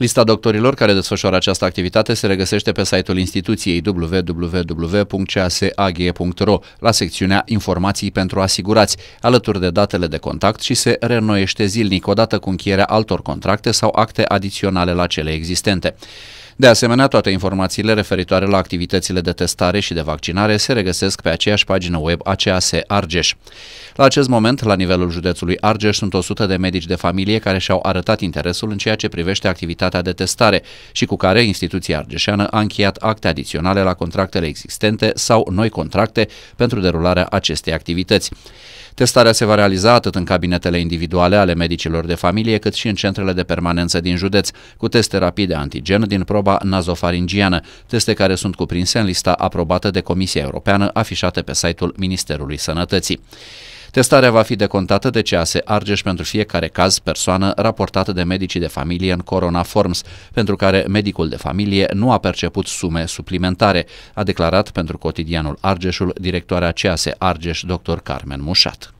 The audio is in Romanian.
Lista doctorilor care desfășoară această activitate se regăsește pe site-ul instituției www.caseaghe.ro la secțiunea Informații pentru asigurați, alături de datele de contact și se reînnoiește zilnic odată cu încheierea altor contracte sau acte adiționale la cele existente. De asemenea, toate informațiile referitoare la activitățile de testare și de vaccinare se regăsesc pe aceeași pagină web a CAS Argeș. La acest moment, la nivelul județului Argeș, sunt 100 de medici de familie care și-au arătat interesul în ceea ce privește activitatea de testare și cu care instituția argeșeană a încheiat acte adiționale la contractele existente sau noi contracte pentru derularea acestei activități. Testarea se va realiza atât în cabinetele individuale ale medicilor de familie, cât și în centrele de permanență din județ, cu teste rapide antigen din proba nazofaringiană, teste care sunt cuprinse în lista aprobată de Comisia Europeană afișată pe site-ul Ministerului Sănătății. Testarea va fi decontată de CAS Argeș pentru fiecare caz persoană raportată de medicii de familie în Corona Forms, pentru care medicul de familie nu a perceput sume suplimentare, a declarat pentru cotidianul Argeșul directoarea CAS Argeș, dr. Carmen Mușat.